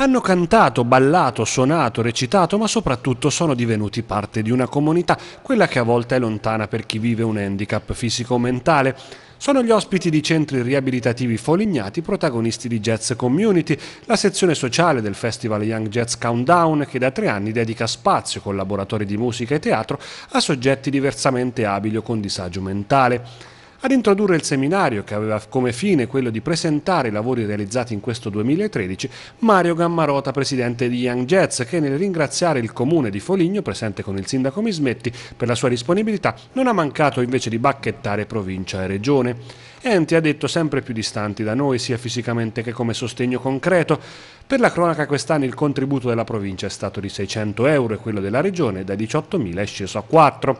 Hanno cantato, ballato, suonato, recitato, ma soprattutto sono divenuti parte di una comunità, quella che a volte è lontana per chi vive un handicap fisico o mentale. Sono gli ospiti di centri riabilitativi folignati protagonisti di Jazz Community, la sezione sociale del Festival Young Jazz Countdown che da tre anni dedica spazio con laboratori di musica e teatro a soggetti diversamente abili o con disagio mentale ad introdurre il seminario che aveva come fine quello di presentare i lavori realizzati in questo 2013 Mario Gammarota, presidente di Young Jets, che nel ringraziare il comune di Foligno, presente con il sindaco Mismetti, per la sua disponibilità, non ha mancato invece di bacchettare provincia e regione. Enti ha detto sempre più distanti da noi, sia fisicamente che come sostegno concreto. Per la cronaca quest'anno il contributo della provincia è stato di 600 euro e quello della regione da 18.000 è sceso a 4.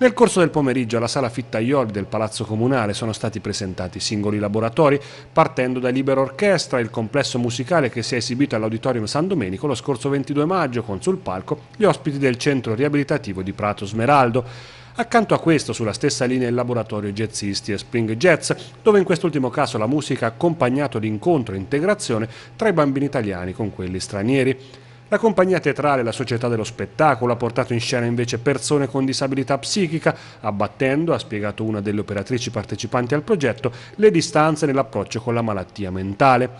Nel corso del pomeriggio alla sala Fittaioli del Palazzo Comunale sono stati presentati singoli laboratori, partendo da Libero Orchestra, il complesso musicale che si è esibito all'Auditorium San Domenico lo scorso 22 maggio con sul palco gli ospiti del centro riabilitativo di Prato Smeraldo. Accanto a questo, sulla stessa linea, il laboratorio jazzisti e Spring Jazz, dove in quest'ultimo caso la musica ha accompagnato l'incontro e integrazione tra i bambini italiani con quelli stranieri. La compagnia teatrale la società dello spettacolo ha portato in scena invece persone con disabilità psichica, abbattendo, ha spiegato una delle operatrici partecipanti al progetto, le distanze nell'approccio con la malattia mentale.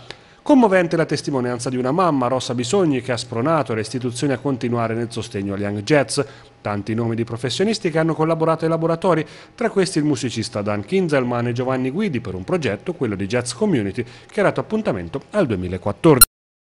Commovente la testimonianza di una mamma, Rossa Bisogni, che ha spronato le istituzioni a continuare nel sostegno agli Young Jets. Tanti nomi di professionisti che hanno collaborato ai laboratori, tra questi il musicista Dan Kinzelman e Giovanni Guidi per un progetto, quello di Jets Community, che ha dato appuntamento al 2014.